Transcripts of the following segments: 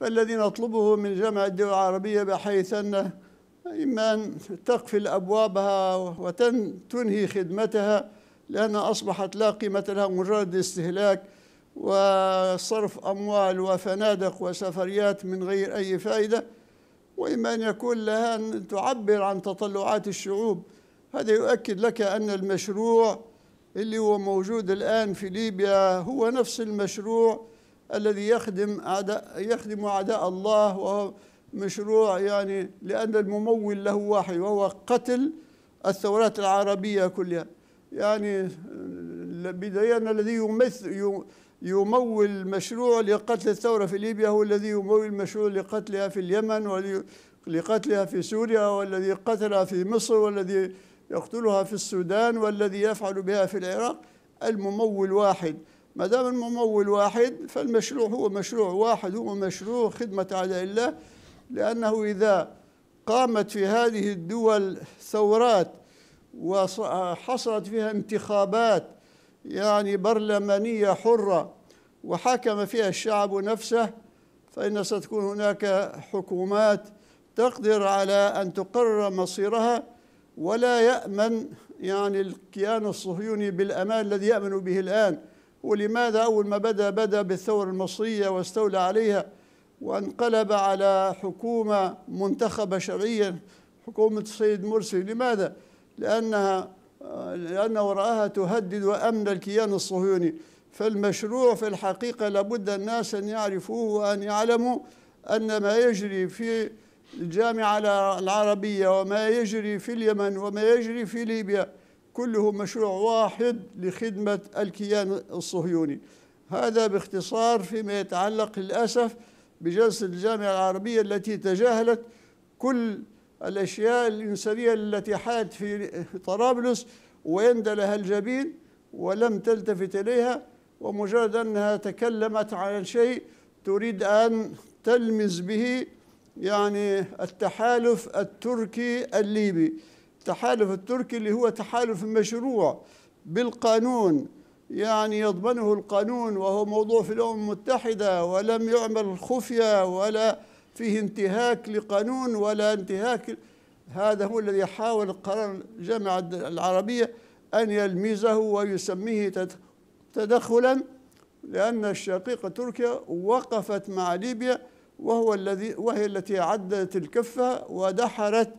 فالذي نطلبه من جامعة الدول العربية بحيث أن إما أن تقفل أبوابها وتنهي خدمتها لأنها أصبحت لا قيمة لها مجرد استهلاك وصرف أموال وفنادق وسفريات من غير أي فائدة وإما أن يكون لها أن تعبر عن تطلعات الشعوب هذا يؤكد لك أن المشروع اللي هو موجود الآن في ليبيا هو نفس المشروع الذي يخدم أعداء يخدم أعداء الله وهو مشروع يعني لأن الممول له واحد وهو قتل الثورات العربية كلها يعني بداية الذي يمثل يمول مشروع لقتل الثورة في ليبيا هو الذي يمول مشروع لقتلها في اليمن ولقتلها في سوريا والذي قتلها في مصر والذي يقتلها في السودان والذي يفعل بها في العراق الممول واحد ما دام الممول واحد فالمشروع هو مشروع واحد هو مشروع خدمة على الله لأنه إذا قامت في هذه الدول ثورات وحصلت فيها انتخابات يعني برلمانية حرة وحكم فيها الشعب نفسه فإن ستكون هناك حكومات تقدر على أن تقرر مصيرها ولا يأمن يعني الكيان الصهيوني بالأمان الذي يأمن به الآن ولماذا أول ما بدأ بدأ بالثورة المصرية واستولى عليها وانقلب على حكومة منتخبة شرعيا حكومة السيد مرسي لماذا؟ لأنها لأنه رآها تهدد أمن الكيان الصهيوني فالمشروع في الحقيقة لابد الناس أن يعرفوه وأن يعلموا أن ما يجري في الجامعة العربية وما يجري في اليمن وما يجري في ليبيا كله مشروع واحد لخدمة الكيان الصهيوني هذا باختصار فيما يتعلق للأسف بجلسة الجامعة العربية التي تجاهلت كل الأشياء الإنسانية التي حالت في طرابلس ويند لها الجبين ولم تلتفت إليها ومجرد أنها تكلمت عن شيء تريد أن تلمز به يعني التحالف التركي الليبي التحالف التركي اللي هو تحالف مشروع بالقانون يعني يضمنه القانون وهو موضوع في الأمم المتحدة ولم يعمل خفية ولا فيه انتهاك لقانون ولا انتهاك هذا هو الذي حاول قرار الجامعة العربية أن يلمزه ويسميه تدخلا لأن الشقيقة تركيا وقفت مع ليبيا وهو الذي وهي التي عدت الكفة ودحرت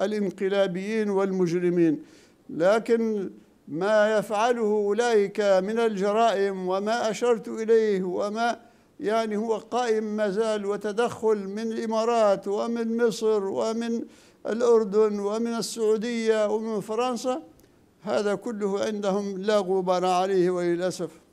الانقلابيين والمجرمين لكن ما يفعله أولئك من الجرائم وما أشرت إليه وما يعني هو قائم ما زال وتدخل من الإمارات ومن مصر ومن الأردن ومن السعودية ومن فرنسا هذا كله عندهم لا غبار عليه وللأسف